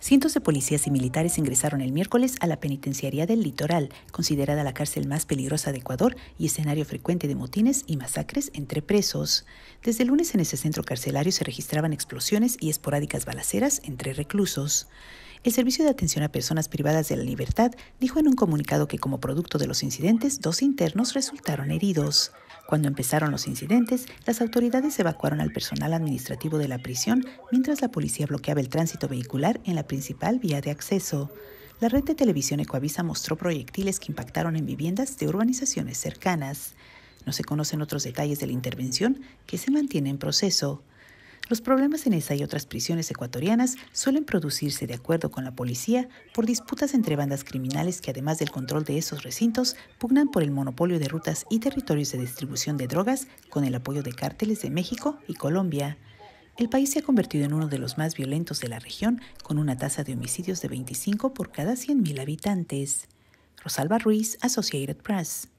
Cientos de policías y militares ingresaron el miércoles a la penitenciaría del litoral, considerada la cárcel más peligrosa de Ecuador y escenario frecuente de motines y masacres entre presos. Desde el lunes en ese centro carcelario se registraban explosiones y esporádicas balaceras entre reclusos. El Servicio de Atención a Personas Privadas de la Libertad dijo en un comunicado que como producto de los incidentes, dos internos resultaron heridos. Cuando empezaron los incidentes, las autoridades evacuaron al personal administrativo de la prisión mientras la policía bloqueaba el tránsito vehicular en la principal vía de acceso. La red de televisión Ecoavisa mostró proyectiles que impactaron en viviendas de urbanizaciones cercanas. No se conocen otros detalles de la intervención que se mantiene en proceso. Los problemas en esa y otras prisiones ecuatorianas suelen producirse, de acuerdo con la policía, por disputas entre bandas criminales que, además del control de esos recintos, pugnan por el monopolio de rutas y territorios de distribución de drogas con el apoyo de cárteles de México y Colombia. El país se ha convertido en uno de los más violentos de la región, con una tasa de homicidios de 25 por cada 100.000 habitantes. Rosalba Ruiz, Associated Press.